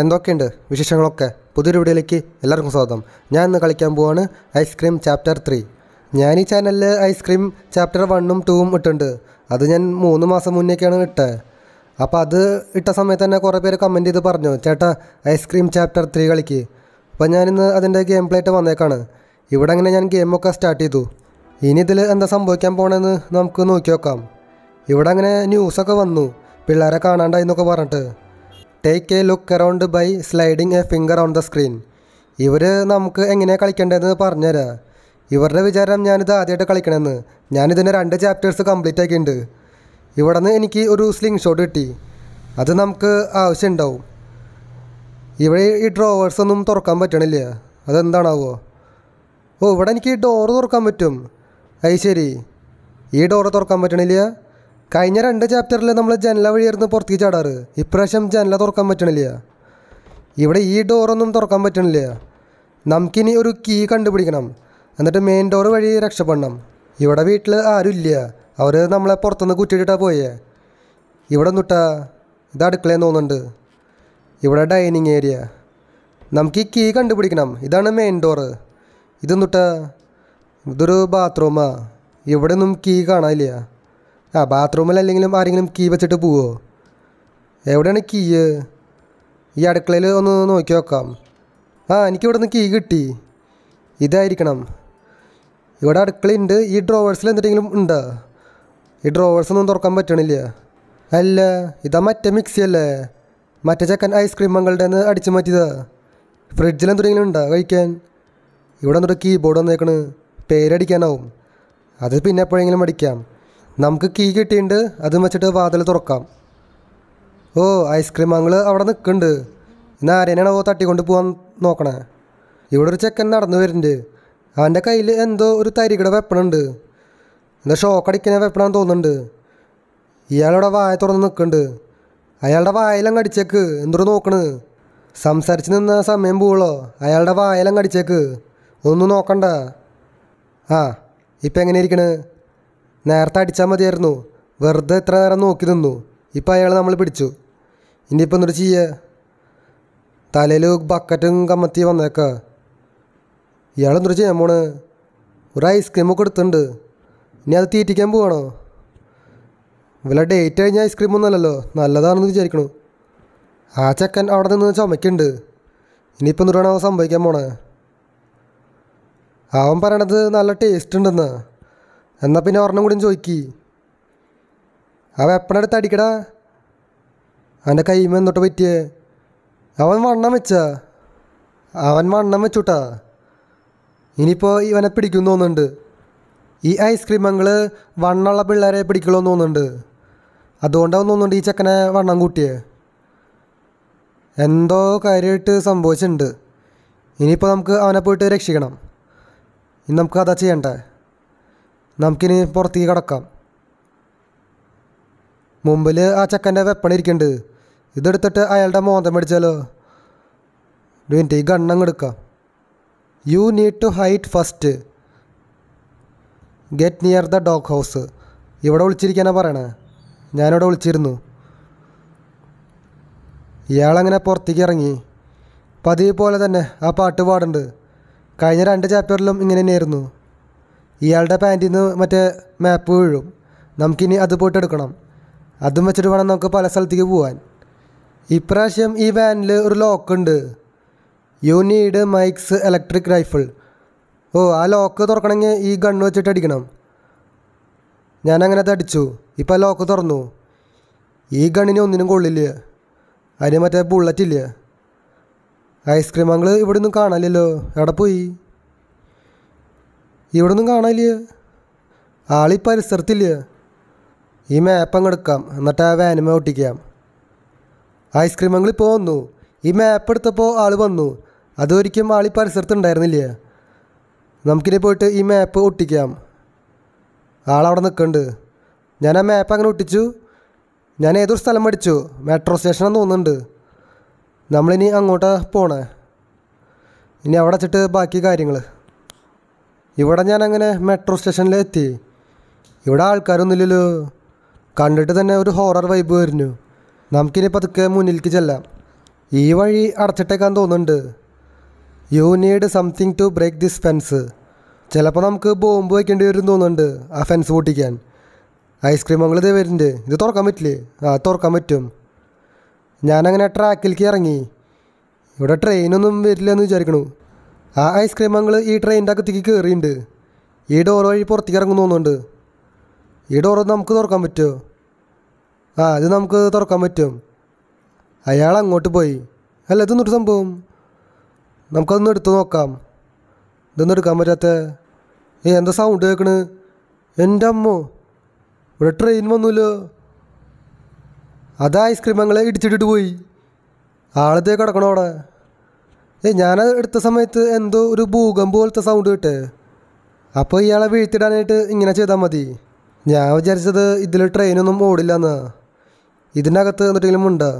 എന്തൊക്കെയുണ്ട് വിശേഷങ്ങളൊക്കെ പുതിയൊരു വീഡിയോയിലേക്ക് എല്ലാവർക്കും സ്വാഗതം ഞാൻ ഇന്ന് കളിക്കാൻ പോവാണ് ഐസ്ക്രീം ചാപ്റ്റർ ത്രീ ഞാൻ ഈ ചാനലിൽ ഐസ്ക്രീം ചാപ്റ്റർ വണ്ണും ടൂവും ഇട്ടുണ്ട് അത് ഞാൻ മൂന്ന് മാസം മുന്നേക്കാണ് ഇട്ടത് അപ്പോൾ അത് ഇട്ട സമയത്ത് തന്നെ കുറേ പേര് കമൻറ്റ് ചെയ്ത് പറഞ്ഞു ചേട്ടാ ഐസ്ക്രീം ചാപ്റ്റർ ത്രീ കളിക്ക് അപ്പോൾ ഞാനിന്ന് അതിൻ്റെ ഗെയിം പ്ലേറ്റ് വന്നേക്കാണ് ഇവിടെ അങ്ങനെ ഞാൻ ഗെയിമൊക്കെ സ്റ്റാർട്ട് ചെയ്തു ഇനി ഇതിൽ എന്താ സംഭവിക്കാൻ പോകണമെന്ന് നമുക്ക് നോക്കി നോക്കാം ഇവിടെ അങ്ങനെ ന്യൂസൊക്കെ വന്നു പിള്ളേരെ കാണാണ്ടായി എന്നൊക്കെ പറഞ്ഞിട്ട് take a look around by sliding a finger on the screen ഇവർ നമുക്ക് എങ്ങനെയാണ് കളിക്കേണ്ടതെന്ന് പറഞ്ഞുതരാം ഇവരുടെ വിചാരം ഞാനിത് ആദ്യമായിട്ട് കളിക്കണമെന്ന് ഞാനിതിൻ്റെ രണ്ട് ചാപ്റ്റേഴ്സ് കംപ്ലീറ്റ് ആക്കിയിട്ടുണ്ട് ഇവിടെ നിന്ന് എനിക്ക് ഒരു സ്ലിംഗ് ഷോട്ട് കിട്ടി അത് നമുക്ക് ആവശ്യമുണ്ടാവും ഇവിടെ ഈ ഡ്രോവേഴ്സൊന്നും തുറക്കാൻ പറ്റണില്ല അതെന്താണാവോ ഓ ഇവിടെ എനിക്ക് ഈ ഡോറ് തുറക്കാൻ പറ്റും അത് ശരി ഈ ഡോറ് തുറക്കാൻ പറ്റണില്ല കഴിഞ്ഞ രണ്ട് ചാപ്റ്ററിൽ നമ്മൾ ജനല വഴിയായിരുന്നു പുറത്തേക്ക് ചാടാറ് ഇപ്രാവശ്യം ജനല തുറക്കാൻ പറ്റണില്ല ഇവിടെ ഈ ഡോറൊന്നും തുറക്കാൻ പറ്റണില്ല നമുക്കിനി ഒരു കീ കണ്ടുപിടിക്കണം എന്നിട്ട് മെയിൻ ഡോർ വഴി രക്ഷപ്പെടണം ഇവിടെ വീട്ടിൽ ആരുമില്ല അവർ നമ്മളെ പുറത്തുനിന്ന് കുറ്റിയിട്ടാണ് പോയേ ഇവിടെ നിന്നിട്ടാ ഇത് അടുക്കളയെന്ന് തോന്നുന്നുണ്ട് ഇവിടെ ഡൈനിങ് ഏരിയ നമുക്ക് ഈ കീ കണ്ടുപിടിക്കണം ഇതാണ് മെയിൻ ഡോറ് ഇത് നിന്നിട്ടാ ഇതൊരു ബാത്റൂമാണ് ഇവിടെ ഒന്നും കീ കാണാനില്ല ആ അല്ലെങ്കിലും ആരെങ്കിലും കീ വെച്ചിട്ട് പോവോ എവിടെയാണ് കീ ഈ അടുക്കളയിൽ ഒന്ന് നോക്കി നോക്കാം ആ എനിക്കിവിടെ നിന്ന് കീ കിട്ടി ഇതായിരിക്കണം ഇവിടെ ഉണ്ട് ഈ ഡ്രോവേഴ്സിൽ എന്തെങ്കിലും ഉണ്ടോ ഈ ഡ്രോവേഴ്സൊന്നും തുറക്കാൻ പറ്റണില്ല അല്ല ഇതാ മറ്റേ മിക്സി അല്ലേ മറ്റേ ചക്കൻ ഐസ്ക്രീം മംഗളുടെ നിന്ന് അടിച്ചു മാറ്റിയതാ ഫ്രിഡ്ജിൽ എന്തെങ്കിലും ഉണ്ടോ കഴിക്കാൻ ഇവിടെ എന്നിട്ട് കീബോർഡ് വന്നേക്കണ് പേരടിക്കാനാവും അത് പിന്നെ എപ്പോഴെങ്കിലും അടിക്കാം നമുക്ക് കീ കിട്ടിയിട്ടുണ്ട് അത് വെച്ചിട്ട് വാതിൽ തുറക്കാം ഓ ഐസ്ക്രീം അങ്ങൾ അവിടെ നിൽക്കുന്നുണ്ട് ഇന്ന് ആരേനാണോ തട്ടിക്കൊണ്ട് പോകാൻ നോക്കണേ ഇവിടെ ഒരു ചെക്കൻ നടന്നു വരുന്നുണ്ട് അവൻ്റെ കയ്യിൽ എന്തോ ഒരു തരികിട വെപ്പണുണ്ട് എന്താ ഷോക്കടിക്കുന്ന വെപ്പണാന്ന് തോന്നുന്നുണ്ട് ഇയാളവിടെ വായ തുറന്ന് നിൽക്കുന്നുണ്ട് അയാളുടെ വായലങ്ങ് അടിച്ചേക്ക് എന്തോ നോക്കണ് സംസാരിച്ച് നിന്ന സമയം പോവുള്ളോ അയാളുടെ വായലങ്ങ് അടിച്ചേക്ക് ഒന്നും നോക്കണ്ട ആ ഇപ്പം എങ്ങനെ ഇരിക്കണേ നേരത്തെ അടിച്ചാൽ മതിയായിരുന്നു വെറുതെ എത്ര നേരം നോക്കി നിന്നു ഇപ്പോൾ അയാൾ നമ്മൾ പിടിച്ചു ഇനിയിപ്പോൾ എന്നിട്ട് ചെയ്യുക തലയിൽ ബക്കറ്റും കമ്മത്തി വന്നേക്ക ഇയാൾ എന്നിട്ട് ചെയ്യാൻ പോണ് ഒരു ഐസ്ക്രീമൊക്കെ എടുത്തിട്ടുണ്ട് ഇനി അത് തീറ്റിക്കാൻ പോവാണോ ഇവലെ ഡേറ്റ് കഴിഞ്ഞ ഐസ്ക്രീം ഒന്നുമല്ലല്ലോ നല്ലതാണെന്ന് വിചാരിക്കണു ആ ചെക്കൻ അവിടെ നിന്ന് ചുമക്കുന്നുണ്ട് ഇനിയിപ്പോൾ എന്തുകൊണ്ടാണ് അവൻ സംഭവിക്കാൻ പോണേ അവൻ പറയണത് നല്ല ടേസ്റ്റ് ഉണ്ടെന്നാണ് എന്നാൽ പിന്നെ ഒരെണ്ണം കൂടിയും ചോദിക്കി അവൻ വെപ്പണെടുത്ത് അടിക്കടാ അവൻ്റെ കൈമ എന്നിട്ട് പറ്റിയേ അവൻ വണ്ണം വെച്ചാ അവൻ വണ്ണം വെച്ചുട്ടാ ഇനിയിപ്പോൾ ഇവനെ പിടിക്കും തോന്നുന്നുണ്ട് ഈ ഐസ്ക്രീം മങ്ങൾ വണ്ണമുള്ള പിള്ളേരെ പിടിക്കണമെന്ന് തോന്നുന്നുണ്ട് അതുകൊണ്ടാവും തോന്നുന്നുണ്ട് ഈ ചെക്കനെ വണ്ണം കൂട്ടിയേ എന്തോ കാര്യമായിട്ട് സംഭവിച്ചിട്ടുണ്ട് ഇനിയിപ്പോൾ നമുക്ക് അവനെ പോയിട്ട് രക്ഷിക്കണം ഇനി നമുക്ക് അതാ ചെയ്യണ്ടേ നമുക്കിനി പുറത്തേക്ക് കിടക്കാം മുമ്പിൽ ആ ചെക്കൻ്റെ വെപ്പണിരിക്കുന്നുണ്ട് ഇതെടുത്തിട്ട് അയാളുടെ മോന്തം മേടിച്ചാലോ ഡുവിൻ്റെ ഈ ഗണ്ണങ്ങ് എടുക്കാം you need to hide first get near the dog house ഇവിടെ വിളിച്ചിരിക്കാനാണ് പറയണേ ഞാനിവിടെ വിളിച്ചിരുന്നു ഇയാളങ്ങനെ പുറത്തേക്ക് ഇറങ്ങി പതിവ് പോലെ തന്നെ ആ പാട്ട് പാടുന്നുണ്ട് കഴിഞ്ഞ രണ്ട് ചാപ്റ്ററിലും ഇങ്ങനെ തന്നെയായിരുന്നു ഇയാളുടെ പാൻറ്റിൽ നിന്ന് മറ്റേ മാപ്പ് വീഴും നമുക്കിനി അത് പോയിട്ട് എടുക്കണം അതും വെച്ചിട്ട് വേണം നമുക്ക് പല സ്ഥലത്തേക്ക് പോകാൻ ഇപ്രാവശ്യം ഈ വാനിൽ ഒരു ഉണ്ട് you need Mike's electric rifle ഓ ആ ലോക്ക് തുറക്കണമെങ്കിൽ ഈ ഗണ്ണ് വെച്ചിട്ട് അടിക്കണം അങ്ങനെ അടിച്ചു ഇപ്പോൾ ലോക്ക് തുറന്നു ഈ ഗണ്ണിന് ഒന്നിനും കൊള്ളില്ല അതിന് മറ്റേ ബുള്ളറ്റ് ഇല്ല ഐസ്ക്രീം അങ്കിൾ ഇവിടെ ഒന്നും കാണാനില്ലല്ലോ എവിടെ പോയി ഇവിടെ നിന്നും കാണാനില്ല ആളീ പരിസരത്തില്ല ഈ മാപ്പ് എടുക്കാം എന്നിട്ട് ആ വാനിമ ഒട്ടിക്കാം ഐസ്ക്രീം ഇപ്പോൾ വന്നു ഈ മാപ്പ് എടുത്തപ്പോൾ ആൾ വന്നു അതൊരിക്കും ആളി പരിസരത്ത് ഉണ്ടായിരുന്നില്ല നമുക്കിനി പോയിട്ട് ഈ മാപ്പ് ഒട്ടിക്കാം ആളവിടെ നിൽക്കുന്നുണ്ട് ഞാൻ ആ മാപ്പ് അങ്ങനെ ഒട്ടിച്ചു ഞാൻ ഏതൊരു സ്ഥലം പഠിച്ചു മെട്രോ സ്റ്റേഷനെന്ന് തോന്നുന്നുണ്ട് നമ്മളിനി അങ്ങോട്ടാണ് പോണേ ഇനി അവിടെ വച്ചിട്ട് ബാക്കി കാര്യങ്ങൾ ഇവിടെ ഞാൻ അങ്ങനെ മെട്രോ സ്റ്റേഷനിലെത്തി ഇവിടെ ആൾക്കാരൊന്നുമില്ലല്ലോ കണ്ടിട്ട് തന്നെ ഒരു ഹോറർ വൈബ് വരുന്നു നമുക്കിനി പതുക്കെ മുന്നിലേക്ക് ചെല്ലാം ഈ വഴി അടച്ചിട്ടേക്കാൻ തോന്നുന്നുണ്ട് you need something to break this fence ചിലപ്പോൾ നമുക്ക് ബോംബ് വയ്ക്കേണ്ടി വരും തോന്നുന്നുണ്ട് ആ ഫെൻസ് പൊട്ടിക്കാൻ ഐസ്ക്രീമുകൾ ഇത് വരുന്നുണ്ട് ഇത് തുറക്കാൻ പറ്റില്ലേ ആ തുറക്കാൻ പറ്റും ഞാനങ്ങനെ ട്രാക്കിലേക്ക് ഇറങ്ങി ഇവിടെ ട്രെയിനൊന്നും വരില്ല എന്ന് വിചാരിക്കണു ആ ഐസ്ക്രീം അങ്ങൾ ഈ ട്രെയിനിൻ്റെ അകത്തേക്ക് കയറിയുണ്ട് ഈ ഡോർ വഴി പുറത്തേക്ക് ഇറങ്ങുന്നു തോന്നുന്നുണ്ട് ഈ ഡോർ നമുക്ക് തുറക്കാൻ പറ്റുമോ ആ ഇത് നമുക്ക് തുറക്കാൻ പറ്റും അയാൾ അങ്ങോട്ട് പോയി അല്ല ഇതൊന്നിട്ട് സംഭവം നമുക്കതൊന്ന് എടുത്തു നോക്കാം ഇതൊന്നും എടുക്കാൻ പറ്റാത്ത ഏ എന്താ സൗണ്ട് കേൾക്കണ് എൻ്റെ അമ്മോ ഇവിടെ ട്രെയിൻ വന്നല്ലോ അത് ഐസ്ക്രീം ഞങ്ങളെ ഇടിച്ചിട്ടിട്ട് പോയി ആളത്തേക്ക് കിടക്കണോ അവിടെ ഏ ഞാനത് എടുത്ത സമയത്ത് എന്തോ ഒരു ഭൂകമ്പ് പോലത്തെ സൗണ്ട് കേട്ടേ അപ്പോൾ ഇയാളെ വീഴ്ത്തിടാനായിട്ട് ഇങ്ങനെ ചെയ്താൽ മതി ഞാൻ വിചാരിച്ചത് ഇതിൽ ട്രെയിനൊന്നും ഓടില്ല എന്നാ ഇതിനകത്ത് എന്തെങ്കിലും ഉണ്ടോ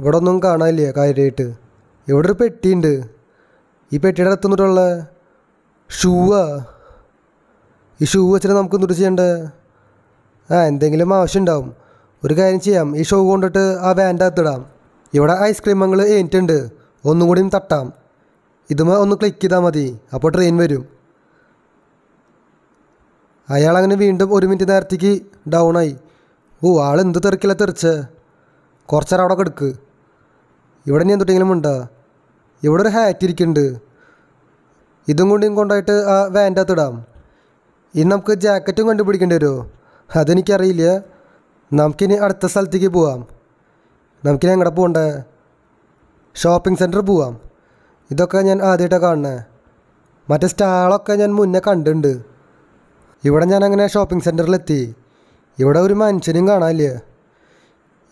ഇവിടെ ഒന്നും കാണാനില്ല കാര്യമായിട്ട് ഇവിടെ ഒരു പെട്ടിയുണ്ട് ഈ പെട്ടിയുടെ അകത്ത് നിന്നിട്ടുള്ള ഷൂവാ ഈ ഷൂ വെച്ചിട്ട് നമുക്ക് എന്നിട്ട് ചെയ്യണ്ടേ ആ എന്തെങ്കിലും ആവശ്യമുണ്ടാവും ഒരു കാര്യം ചെയ്യാം ഈ ഷൂ കൊണ്ടിട്ട് ആ വാൻ്റെ അകത്തിടാം ഇവിടെ ഐസ്ക്രീമങ്ങൾ ഏറ്റുണ്ട് ഒന്നും കൂടി തട്ടാം ഇതുമേ ഒന്ന് ക്ലിക്ക് ചെയ്താൽ മതി അപ്പോൾ ട്രെയിൻ വരും അയാൾ അങ്ങനെ വീണ്ടും ഒരു മിനിറ്റ് നേരത്തേക്ക് ഡൗണായി ഓ ആൾ എന്ത് തെറിക്കില്ല തെറിച്ച് കുറച്ചേരം അവിടെ കിടക്ക് ഇവിടെ നീ എന്തുട്ടെങ്കിലും ഉണ്ടോ ഇവിടെ ഒരു ഹാറ്റ് ഇരിക്കുന്നുണ്ട് ഇതും കൊണ്ടും കൊണ്ടായിട്ട് ആ വാൻ്റെ ഇടാം ഇനി നമുക്ക് ജാക്കറ്റും കണ്ടുപിടിക്കേണ്ടി വരുമോ അതെനിക്കറിയില്ല നമുക്കിനി അടുത്ത സ്ഥലത്തേക്ക് പോവാം നമുക്കിനി എങ്ങടെ പോകണ്ടേ ഷോപ്പിംഗ് സെൻറ്റർ പോവാം ഇതൊക്കെ ഞാൻ ആദ്യമായിട്ടാണ് കാണുന്നത് മറ്റേ സ്റ്റാളൊക്കെ ഞാൻ മുന്നേ കണ്ടിട്ടുണ്ട് ഇവിടെ ഞാൻ അങ്ങനെ ഷോപ്പിംഗ് സെൻറ്ററിലെത്തി ഇവിടെ ഒരു മനുഷ്യനും കാണാനില്ല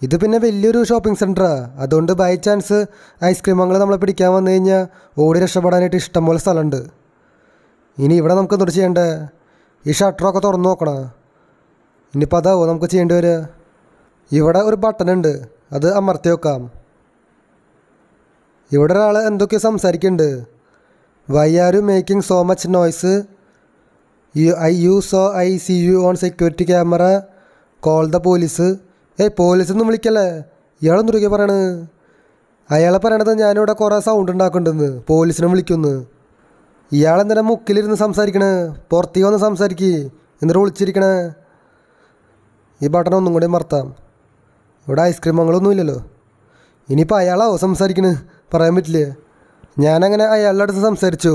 ഇത് പിന്നെ വലിയൊരു ഷോപ്പിംഗ് സെൻറ്ററാണ് അതുകൊണ്ട് ബൈ ചാൻസ് ഐസ്ക്രീം വാങ്ങൾ നമ്മളെ പിടിക്കാൻ വന്നു കഴിഞ്ഞാൽ ഓടി രക്ഷപ്പെടാനായിട്ട് ഇഷ്ടംപോലെ സ്ഥലമുണ്ട് ഇനി ഇവിടെ നമുക്ക് എന്തോ ചെയ്യണ്ടേ ഈ ഷട്ടറൊക്കെ തുറന്നു നോക്കണം ഇനിയിപ്പോൾ അതാവോ നമുക്ക് ചെയ്യേണ്ടി വരിക ഇവിടെ ഒരു ബട്ടൺ ഉണ്ട് അത് അമർത്തി വെക്കാം ഇവിടെ ഒരാൾ എന്തൊക്കെ സംസാരിക്കുന്നുണ്ട് why are you making so much noise you I you so I see you on security camera call the police ഏയ് ഒന്നും വിളിക്കല്ലേ ഇയാളൊന്നും ഇരിക്കുക പറയണ് അയാളെ പറയണത് ഞാനിവിടെ കുറേ സൗണ്ട് ഉണ്ടാക്കുന്നുണ്ടെന്ന് പോലീസിനെ വിളിക്കുന്നു ഇയാളെന്തിനാ മുക്കിലിരുന്ന് സംസാരിക്കണേ പുറത്തേക്ക് വന്ന് സംസാരിക്ക് എന്നിട്ട് വിളിച്ചിരിക്കണേ ഈ ബട്ടൺ ഒന്നും കൂടി മറത്താം ഇവിടെ ഐസ്ക്രീം മങ്ങളൊന്നുമില്ലല്ലോ ഇനിയിപ്പോൾ അയാളാവോ സംസാരിക്കണേ പറയാൻ പറ്റില്ലേ ഞാനങ്ങനെ അയാളുടെ അടുത്ത് സംസാരിച്ചു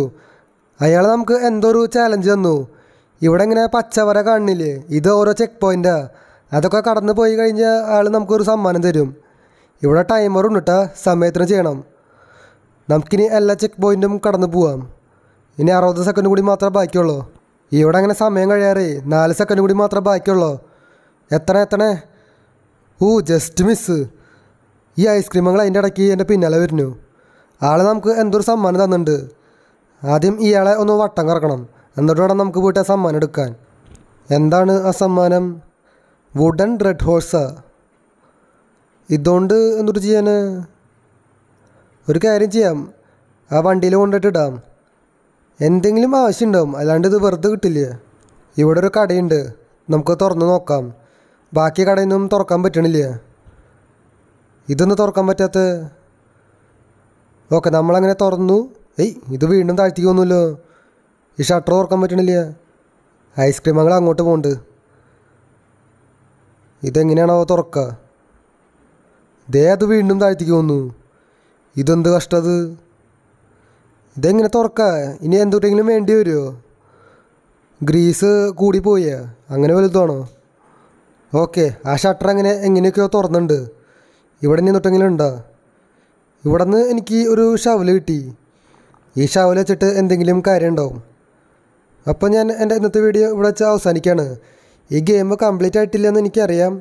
അയാൾ നമുക്ക് എന്തോ ഒരു ചാലഞ്ച് തന്നു ഇവിടെ ഇങ്ങനെ പച്ചവര കാണില്ലേ ഇത് ഓരോ ചെക്ക് പോയിൻറ്റാ അതൊക്കെ കടന്നു പോയി കഴിഞ്ഞാൽ ആൾ നമുക്കൊരു സമ്മാനം തരും ഇവിടെ ടൈമറുണ്ട് കേട്ടോ സമയത്തിന് ചെയ്യണം നമുക്കിനി എല്ലാ ചെക്ക് പോയിൻറ്റും കടന്നു പോവാം ഇനി അറുപത് സെക്കൻഡ് കൂടി മാത്രമേ ബാക്കിയുള്ളൂ ഇവിടെ അങ്ങനെ സമയം കഴിയാറി നാല് സെക്കൻഡ് കൂടി മാത്രമേ ബാക്കിയുള്ളൂ എത്ര എത്തണേ ഓ ജസ്റ്റ് മിസ്സ് ഈ ഐസ്ക്രീമുകൾ അതിൻ്റെ ഇടയ്ക്ക് എൻ്റെ പിന്നാലെ വരുന്നു ആളെ നമുക്ക് എന്തൊരു സമ്മാനം തന്നിട്ടുണ്ട് ആദ്യം ഇയാളെ ഒന്ന് വട്ടം കറക്കണം എന്നിട്ട് വേണം നമുക്ക് പോയിട്ട് ആ സമ്മാനം എടുക്കാൻ എന്താണ് ആ സമ്മാനം വുഡൻ റെഡ് ഹോഴ്സ് ഇതുകൊണ്ട് എന്തൊരു ചെയ്യാൻ ഒരു കാര്യം ചെയ്യാം ആ വണ്ടിയിൽ കൊണ്ടിട്ട് ഇടാം എന്തെങ്കിലും ആവശ്യമുണ്ടാവും അല്ലാണ്ട് ഇത് വെറുതെ കിട്ടില്ല ഇവിടെ ഒരു കടയുണ്ട് നമുക്ക് തുറന്ന് നോക്കാം ബാക്കി കടയൊന്നും തുറക്കാൻ പറ്റണില്ലേ ഇതൊന്ന് തുറക്കാൻ പറ്റാത്ത ഓക്കെ നമ്മളങ്ങനെ തുറന്നു ഏയ് ഇത് വീണ്ടും താഴ്ത്തിക്ക് ഈ ഷട്ടർ തുറക്കാൻ പറ്റണില്ല ഐസ്ക്രീം ഞങ്ങൾ അങ്ങോട്ട് പോകണ്ട് ഇതെങ്ങനെയാണോ തുറക്കുക ദേ അത് വീണ്ടും താഴ്ത്തിക്ക് പോകുന്നു ഇതെന്ത് കഷ്ടത് ഇതെങ്ങനെ തുറക്കുക ഇനി എന്തുട്ടെങ്കിലും വേണ്ടി വരുമോ ഗ്രീസ് പോയ അങ്ങനെ വലുതാണോ ഓക്കെ ആ ഷട്ടർ അങ്ങനെ എങ്ങനെയൊക്കെയോ തുറന്നുണ്ട് ഇവിടെ നിന്ന് തൊട്ടെങ്കിലും ഉണ്ടോ ഇവിടെ നിന്ന് എനിക്ക് ഒരു ഷവല് കിട്ടി ഈ ഷവൽ വെച്ചിട്ട് എന്തെങ്കിലും കാര്യം ഉണ്ടാവും അപ്പോൾ ഞാൻ എൻ്റെ ഇന്നത്തെ വീഡിയോ ഇവിടെ വെച്ച് അവസാനിക്കുകയാണ് ഈ ഗെയിം കംപ്ലീറ്റ് ആയിട്ടില്ല എന്ന് എനിക്കറിയാം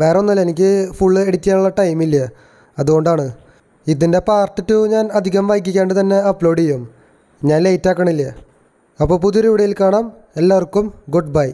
വേറെ ഒന്നുമല്ല എനിക്ക് ഫുള്ള് എഡിറ്റ് ചെയ്യാനുള്ള ടൈമില്ല അതുകൊണ്ടാണ് ഇതിൻ്റെ പാർട്ട് ടു ഞാൻ അധികം വൈകിക്കാണ്ട് തന്നെ അപ്ലോഡ് ചെയ്യും ഞാൻ ലേറ്റ് ആക്കണില്ല അപ്പോൾ പുതിയൊരു വീഡിയോയിൽ കാണാം എല്ലാവർക്കും ഗുഡ് ബൈ